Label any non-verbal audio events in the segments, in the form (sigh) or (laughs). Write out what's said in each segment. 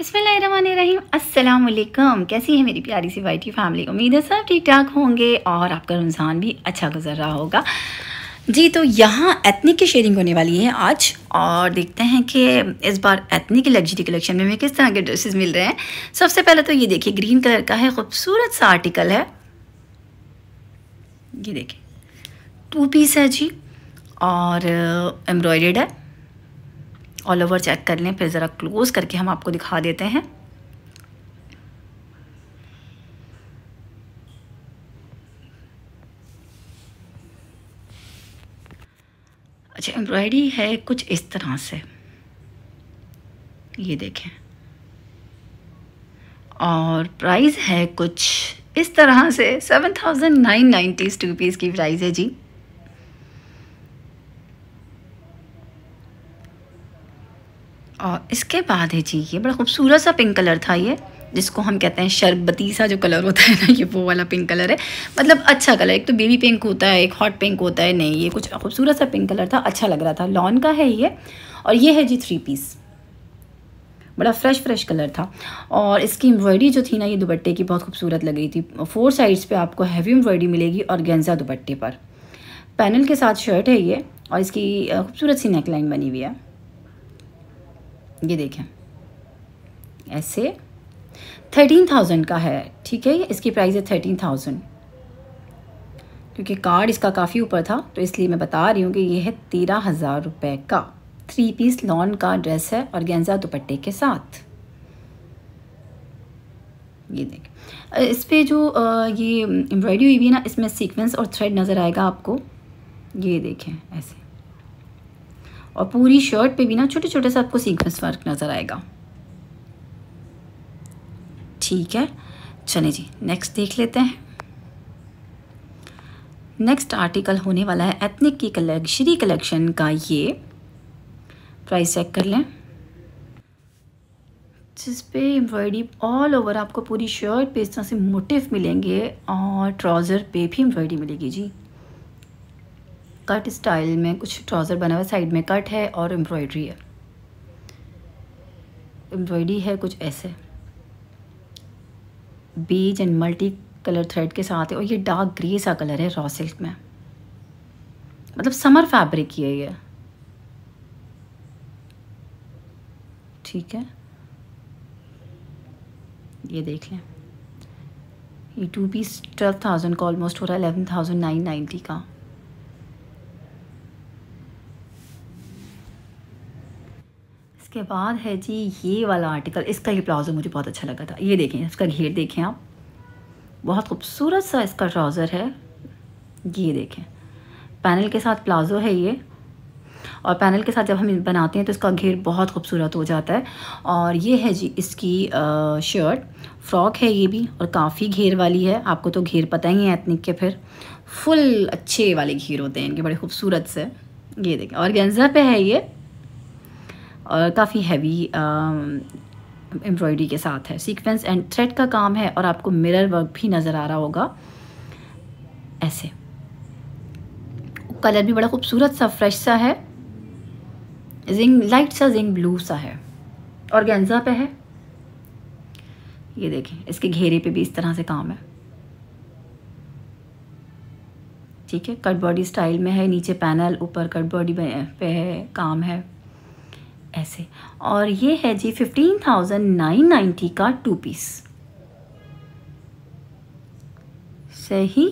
बसमीम असलकम कैसी है मेरी प्यारी सी वाइटी फैमिली उम्मीद है सब ठीक ठाक होंगे और आपका रमज़ान भी अच्छा गुजर रहा होगा जी तो यहाँ एथनिक की शेयरिंग होने वाली है आज और देखते हैं कि इस बार एथनिक लग्जरी कलेक्शन में हमें किस तरह के ड्रेसेस मिल रहे हैं सबसे पहले तो ये देखिए ग्रीन कलर का है खूबसूरत सा आर्टिकल है ये देखिए टू पीस है जी और एम्ब्रॉयड है ऑल ओवर चेक कर लें फिर ज़रा क्लोज़ करके हम आपको दिखा देते हैं अच्छा एम्ब्रॉयडरी है कुछ इस तरह से ये देखें और प्राइस है कुछ इस तरह से seven thousand nine nineties two piece की प्राइस है जी और इसके बाद है जी ये बड़ा खूबसूरत सा पिंक कलर था ये जिसको हम कहते हैं शरबती सा जो कलर होता है ना ये वो वाला पिंक कलर है मतलब अच्छा कलर एक तो बेबी पिंक होता है एक हॉट पिंक होता है नहीं ये कुछ खूबसूरत सा पिंक कलर था अच्छा लग रहा था लॉन का है ये और ये है जी थ्री पीस बड़ा फ्रेश फ्रेश कलर था और इसकी एम्ब्रॉयडरी जो थी ना ये दुपट्टे की बहुत खूबसूरत लग रही थी फोर साइड्स पे आपको हैवी एम्ब्रॉयडरी मिलेगी और गेंजा दुपट्टे पर पैनल के साथ शर्ट है ये और इसकी खूबसूरत सी नेकलाइन बनी हुई है ये देखें ऐसे थर्टीन थाउजेंड का है ठीक है इसकी प्राइस है थर्टीन थाउजेंड क्योंकि कार्ड इसका काफ़ी ऊपर था तो इसलिए मैं बता रही हूँ कि ये है तेरह हज़ार रुपये का थ्री पीस लॉन का ड्रेस है और गेंजा दुपट्टे के साथ ये देखें इस पर जो ये एम्ब्रॉयडरी हुई हुई है ना इसमें सीक्वेंस और थ्रेड नज़र आएगा आपको ये देखें ऐसे और पूरी शर्ट पे भी ना छोटे छोटे से आपको सीक्वेंस वर्क नज़र आएगा ठीक है चले जी नेक्स्ट देख लेते हैं नेक्स्ट आर्टिकल होने वाला है एथनिक की लग्जरी कलेक्शन का ये प्राइस चेक कर लें जिस पे एम्ब्रॉयडरी ऑल ओवर आपको पूरी शर्ट पे इस तरह से मोटिव मिलेंगे और ट्राउज़र पे भी एम्ब्रॉयडरी मिलेगी जी कट स्टाइल में कुछ ट्राउज़र बना हुआ साइड में कट है और एम्ब्रॉयडरी है एम्ब्रॉयडरी है कुछ ऐसे बीज एंड मल्टी कलर थ्रेड के साथ है और ये डार्क ग्रे सा कलर है रॉ सिल्क में मतलब समर फैब्रिक ही है ये ठीक है ये देख लें ये टू पीस ट्वेल्व थाउजेंड का ऑलमोस्ट हो रहा है एलेवन थाउजेंड नाइन नाइन्टी का उसके बाद है जी ये वाला आर्टिकल इसका ये प्लाजो मुझे बहुत अच्छा लगा था ये देखें इसका घेर देखें आप बहुत खूबसूरत सा इसका ट्राउज़र है ये देखें पैनल के साथ प्लाजो है ये और पैनल के साथ जब हम बनाते हैं तो इसका घेर बहुत खूबसूरत हो जाता है और ये है जी इसकी शर्ट फ्रॉक है ये भी और काफ़ी घेर वाली है आपको तो घेर पता ही है एथनिक के फिर फुल अच्छे वाले घेर होते हैं इनके बड़े खूबसूरत से ये देखें और गेंजा पे है ये और काफ़ी हैवी एम्ब्रॉयडरी के साथ है सीक्वेंस एंड थ्रेड का काम है और आपको मिरर वर्क भी नज़र आ रहा होगा ऐसे कलर भी बड़ा खूबसूरत सा फ्रेश सा है जिंग लाइट सा जिंग ब्लू सा है और गेंजा पे है ये देखें इसके घेरे पे भी इस तरह से काम है ठीक है कट बॉडी स्टाइल में है नीचे पैनल ऊपर कट बॉडी पे है काम है ऐसे और ये है जी फिफ्टीन थाउजेंड नाइन नाइन्टी का टू पीस सही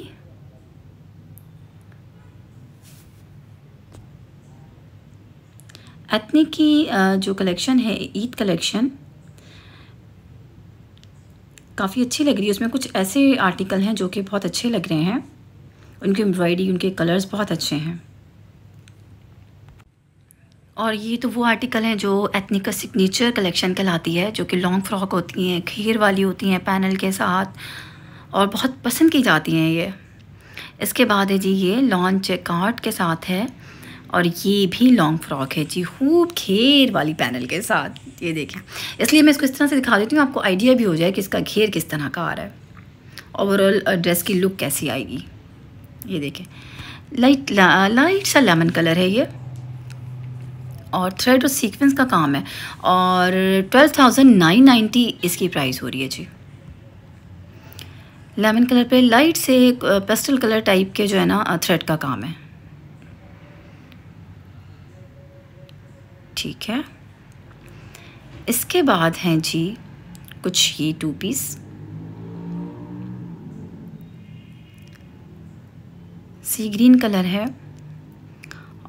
एथनिक की जो कलेक्शन है ईद कलेक्शन काफ़ी अच्छी लग रही है उसमें कुछ ऐसे आर्टिकल हैं जो कि बहुत अच्छे लग रहे हैं उनकी एम्ब्रॉयडरी उनके कलर्स बहुत अच्छे हैं और ये तो वो आर्टिकल हैं जो एथनिक सिग्नेचर कलेक्शन कहलाती है जो कि लॉन्ग फ्रॉक होती हैं खीर वाली होती हैं पैनल के साथ और बहुत पसंद की जाती हैं ये इसके बाद है जी ये लॉन चेकआउट के साथ है और ये भी लॉन्ग फ्रॉक है जी खूब घेर वाली पैनल के साथ ये देखें इसलिए मैं इसको इस तरह से दिखा देती हूँ आपको आइडिया भी हो जाए कि इसका घेर किस तरह का आ रहा है ओवरऑल ड्रेस की लुक कैसी आएगी ये देखें लाइट ला, लाइट सा लेमन कलर है ये और थ्रेड और सीक्वेंस का काम है और ट्वेल्व थाउजेंड नाइन नाइन्टी इसकी प्राइस हो रही है जी लेमन कलर पे लाइट से पेस्टल कलर टाइप के जो है ना थ्रेड का काम है ठीक है इसके बाद हैं जी कुछ ये two piece sea green colour है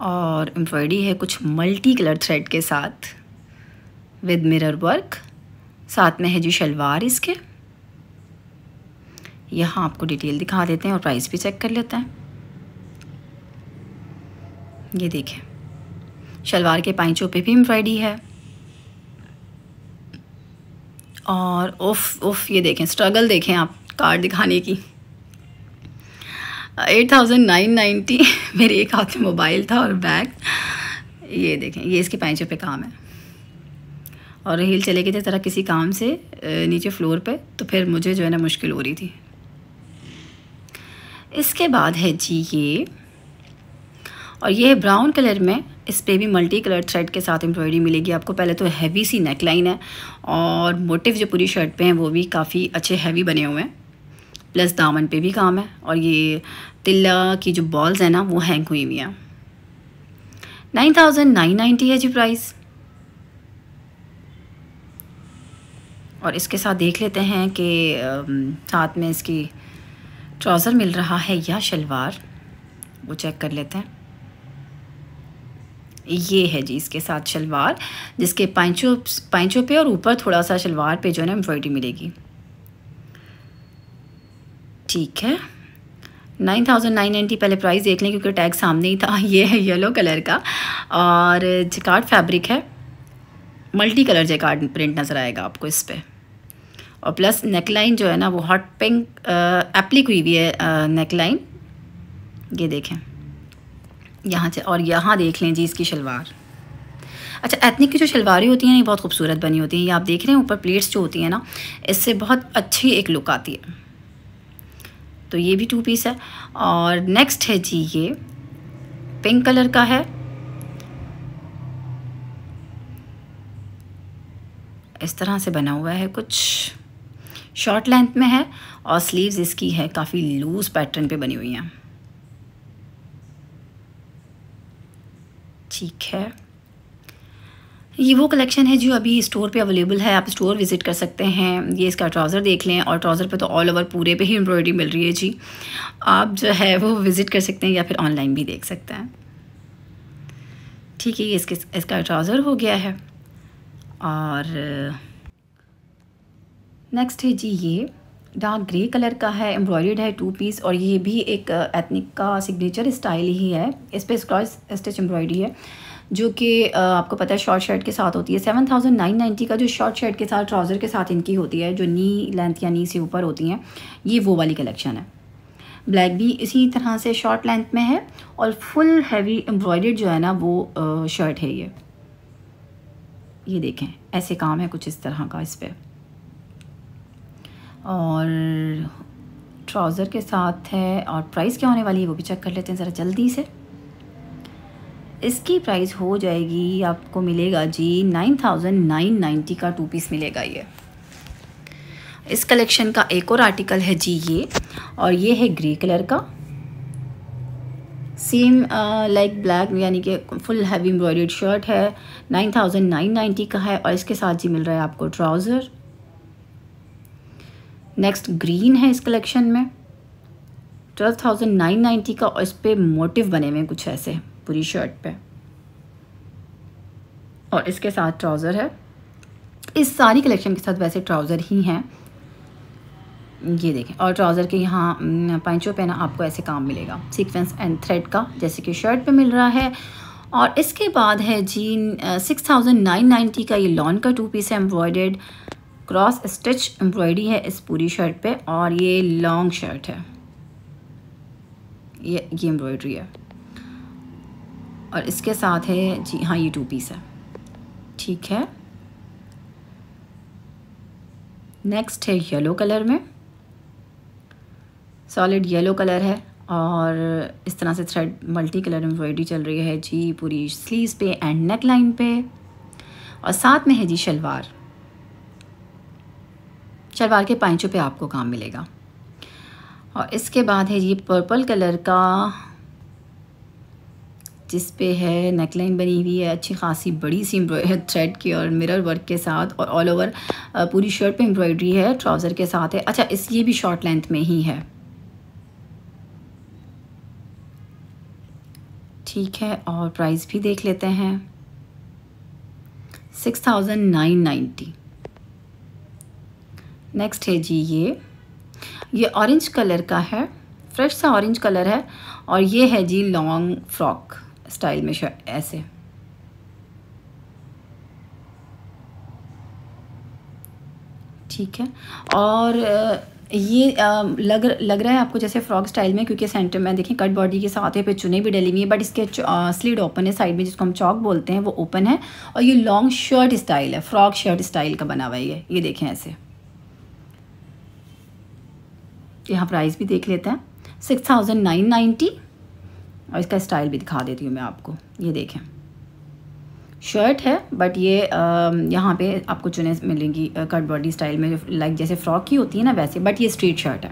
और एम्ब्रॉयडरी है कुछ मल्टी कलर थ्रेड के साथ विद मिरर वर्क साथ में है जी शलवार इसके यहाँ आपको डिटेल दिखा देते हैं और प्राइस भी चेक कर लेते हैं ये देखें शलवार के पाइचों पे भी एम्ब्रॉयडरी है और उफ उफ ये देखें स्ट्रगल देखें आप कार्ड दिखाने की एट थाउजेंड नाइन नाइन्टी (laughs) मेरे एक हाथ में मोबाइल था और बैग ये देखें ये इसके पैंचों पे काम है और हील चले गए थे तरह किसी काम से नीचे फ्लोर पे तो फिर मुझे जो है ना मुश्किल हो रही थी इसके बाद है जी ये और ये है ब्राउन कलर में इस पर भी मल्टी कलर थ्रेड के साथ एम्ब्रॉयडरी मिलेगी आपको पहले तो हैवी सी नेकलाइन है और मोटिव जो पूरी शर्ट पे हैं वो भी काफ़ी अच्छे हैवी बने हुए हैं प्लस दामन पे भी काम है और ये तिल्ला की जो बॉल्स हैं ना वो हैंग हुई हुई हैं नाइन थाउजेंड नाइन नाइन्टी है जी प्राइस और इसके साथ देख लेते हैं कि साथ में इसकी ट्राउज़र मिल रहा है या शलवार वो चेक कर लेते हैं ये है जी इसके साथ शलवार जिसके पैंचों पैंचों पे और ऊपर थोड़ा सा शलवार पे जो है ना एम्ब्रॉयडरी मिलेगी ठीक है नाइन थाउजेंड नाइन नाइन्टी पहले प्राइस देख लें क्योंकि टैग सामने ही था (laughs) ये है येलो कलर का और जिकार्ड फैब्रिक है मल्टी कलर जिकार्ड प्रिंट नज़र आएगा आपको इस पर और प्लस नेकलाइन जो है ना वो हॉट पिंक एप्लिक हुई हुई है नेकलाइन ये देखें यहाँ से और यहाँ देख लें जी इसकी शलवार अच्छा एथनिक की जो शलवारें होती हैं ये बहुत खूबसूरत बनी होती हैं ये आप देख रहे हैं ऊपर प्लेट्स जो होती हैं ना इससे बहुत अच्छी एक लुक आती है तो ये भी टू पीस है और नेक्स्ट है जी ये पिंक कलर का है इस तरह से बना हुआ है कुछ शॉर्ट लेंथ में है और स्लीव्स इसकी है काफ़ी लूज पैटर्न पे बनी हुई हैं ठीक है ये वो कलेक्शन है जो अभी स्टोर पे अवेलेबल है आप स्टोर विज़िट कर सकते हैं ये इसका ट्राउज़र देख लें और ट्राउज़र पे तो ऑल ओवर पूरे पे ही एम्ब्रॉयडरी मिल रही है जी आप जो है वो विज़िट कर सकते हैं या फिर ऑनलाइन भी देख सकते हैं ठीक है ये इसके इसका ट्राउज़र हो गया है और नेक्स्ट है जी ये डार्क ग्रे कलर का है एम्ब्रॉयड है टू पीस और ये भी एक एथनिक uh, का सिग्नेचर स्टाइल ही है इस पर स्क्रॉच स्टिच एम्ब्रॉयडरी है जो कि आपको पता है शॉर्ट शर्ट के साथ होती है सेवन थाउजेंड नाइन नाइन्टी का जो शॉर्ट शर्ट के साथ ट्राउज़र के साथ इनकी होती है जो नी लेंथ या नी से ऊपर होती हैं ये वो वाली कलेक्शन है ब्लैक भी इसी तरह से शॉर्ट लेंथ में है और फुल हैवी एम्ब्रॉयड जो है ना वो शर्ट है ये ये देखें ऐसे काम है कुछ इस तरह का इस पर और ट्राउज़र के साथ है और प्राइस क्या होने वाली है वो भी चेक कर लेते हैं ज़रा जल्दी से इसकी प्राइस हो जाएगी आपको मिलेगा जी नाइन थाउजेंड नाइन नाइन्टी का टू पीस मिलेगा ये इस कलेक्शन का एक और आर्टिकल है जी ये और ये है ग्रे कलर का सेम लाइक ब्लैक यानी कि फुल हैवी एम्ब्रॉयड शर्ट है नाइन थाउजेंड नाइन नाइन्टी का है और इसके साथ जी मिल रहा है आपको ट्राउज़र नेक्स्ट ग्रीन है इस कलेक्शन में ट्वेल्व थाउजेंड नाइन नाइन्टी का और इस पर मोटिव बने हुए कुछ ऐसे पूरी शर्ट पे और इसके साथ ट्राउज़र है इस सारी कलेक्शन के साथ वैसे ट्राउज़र ही हैं ये देखें और ट्राउज़र के यहाँ पैंचो पहना आपको ऐसे काम मिलेगा सीक्वेंस एंड थ्रेड का जैसे कि शर्ट पे मिल रहा है और इसके बाद है जी सिक्स थाउजेंड नाइन नाइन्टी का ये लॉन का टू पीस है एम्ब्रॉयडेड क्रॉस स्टिच एम्ब्रॉयडरी है इस पूरी शर्ट पे और ये लॉन्ग शर्ट है ये ये एम्ब्रॉयडरी है और इसके साथ है जी हाँ ये टू पीस है ठीक है नेक्स्ट है येलो कलर में सॉलिड येलो कलर है और इस तरह से थ्रेड मल्टी कलर एम्ब्रॉयडरी चल रही है जी पूरी स्लीव्स पे एंड नेक लाइन पे और साथ में है जी शलवार शलवार के पैंचों पे आपको काम मिलेगा और इसके बाद है जी पर्पल कलर का जिस पे है नेकलाइन बनी हुई है अच्छी खासी बड़ी सी थ्रेड की और मिरर वर्क के साथ और ऑल ओवर पूरी शर्ट पे एम्ब्रॉयडरी है ट्राउज़र के साथ है अच्छा इस ये भी शॉर्ट लेंथ में ही है ठीक है और प्राइस भी देख लेते हैं six thousand nine ninety next है जी ये ये ऑरेंज कलर का है फ्रेश सा ऑरेंज कलर है और ये है जी लॉन्ग फ्रॉक स्टाइल में ऐसे ठीक है और ये लग लग रहा है आपको जैसे फ्रॉक स्टाइल में क्योंकि सेंटर में देखें कट बॉडी के साथ है पे चुने भी डली हुई है बट इसके स्लीड ओपन है साइड में जिसको हम चौक बोलते हैं वो ओपन है और ये लॉन्ग शर्ट स्टाइल है फ्रॉक शर्ट स्टाइल का बना हुआ है ये देखें ऐसे यहाँ प्राइस भी देख लेते हैं सिक्स थाउजेंड नाइन नाइन्टी और इसका स्टाइल भी दिखा देती हूँ मैं आपको ये देखें शर्ट है बट ये यहाँ पे आपको चुने मिलेंगी कट बॉडी स्टाइल में लाइक जैसे फ्रॉक की होती है ना वैसे बट ये स्ट्रीट शर्ट है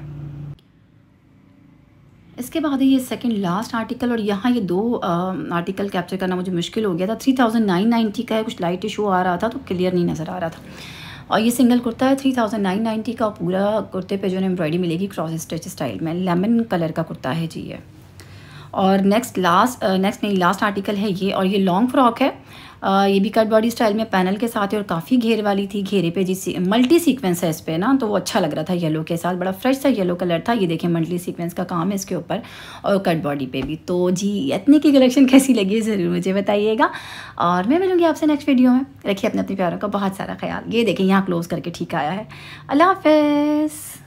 इसके बाद ये सेकंड लास्ट आर्टिकल और यहाँ ये दो आ, आर्टिकल कैप्चर करना मुझे मुश्किल हो गया था थ्री थाउजेंड नाइन नाइन्टी का है कुछ लाइट इशू आ रहा था तो क्लियर नहीं नज़र आ रहा था और ये सिंगल कुर्ता है थ्री थाउजेंड नाइन नाइन्टी का पूरा कुर्ते पे जो है एम्ब्रॉयडरी मिलेगी क्रॉस स्टिच स्टाइल में लेमन कलर का कुर्ता है जी ये और नेक्स्ट लास्ट नेक्स्ट नहीं लास्ट आर्टिकल है ये और ये लॉन्ग फ्रॉक है आ, uh, ये भी कट बॉडी स्टाइल में पैनल के साथ है और काफ़ी घेर वाली थी घेरे पे जिस मल्टी सीक्वेंस है इस पर ना तो वो अच्छा लग रहा था येलो के साथ बड़ा फ्रेश सा येलो कलर था ये देखें मल्टी सीक्वेंस का काम है इसके ऊपर और कट बॉडी पे भी तो जी इतनी की कलेक्शन कैसी लगी ज़रूर मुझे बताइएगा और मैं मिलूँगी आपसे नेक्स्ट वीडियो में रखिए अपने अपने प्यारों का बहुत सारा ख्याल ये देखें यहाँ क्लोज़ करके ठीक आया है अल्लाह हाफ